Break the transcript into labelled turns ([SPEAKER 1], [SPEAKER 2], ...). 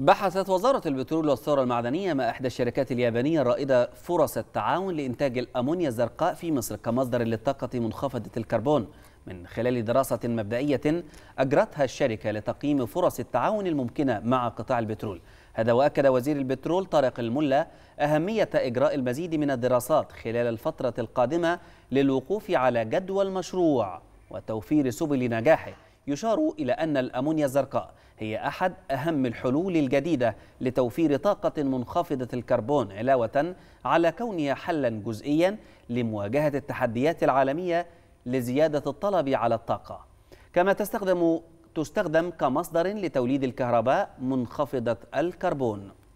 [SPEAKER 1] بحثت وزارة البترول والثروة المعدنية مع إحدى الشركات اليابانية الرائدة فرص التعاون لإنتاج الأمونيا الزرقاء في مصر كمصدر للطاقة منخفضة الكربون من خلال دراسة مبدئية أجرتها الشركة لتقييم فرص التعاون الممكنة مع قطاع البترول هذا وأكد وزير البترول طارق الملا أهمية إجراء المزيد من الدراسات خلال الفترة القادمة للوقوف على جدوى المشروع وتوفير سبل نجاحه يشار إلى أن الأمونيا الزرقاء هي أحد أهم الحلول الجديدة لتوفير طاقة منخفضة الكربون علاوة على كونها حلا جزئيا لمواجهة التحديات العالمية لزيادة الطلب على الطاقة كما تستخدم تستخدم كمصدر لتوليد الكهرباء منخفضة الكربون